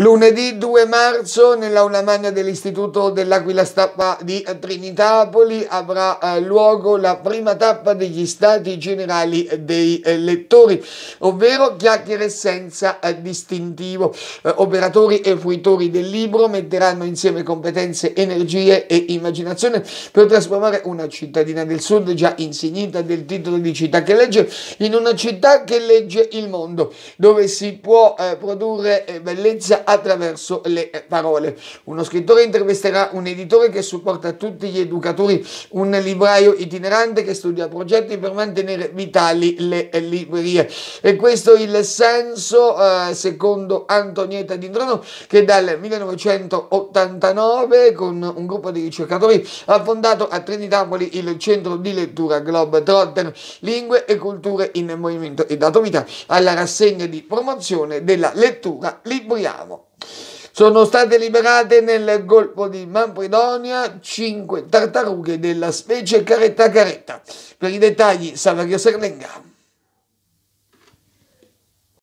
Lunedì 2 marzo nell'aula magna dell'Istituto dell'Aquila Stappa di Trinitapoli avrà eh, luogo la prima tappa degli Stati Generali eh, dei eh, Lettori, ovvero chiacchiere senza distintivo. operatori e fruitori del libro metteranno insieme competenze, energie e immaginazione per trasformare una cittadina del sud già insignita del titolo di città che legge in una città che legge il mondo, dove si può produrre bellezza attraverso le eh, parole. Uno scrittore intervisterà un editore che supporta tutti gli educatori, un libraio itinerante che studia progetti per mantenere vitali le eh, librerie. E questo è il senso, eh, secondo Antonietta Dindrono, che dal 1989 con un gruppo di ricercatori ha fondato a Trinitapoli il centro di lettura Globetrotter, lingue e culture in movimento e dato vita alla rassegna di promozione della lettura Libriamo. Sono state liberate nel golfo di Manfredonia 5 tartarughe della specie caretta caretta. Per i dettagli, Saverio Serlenga.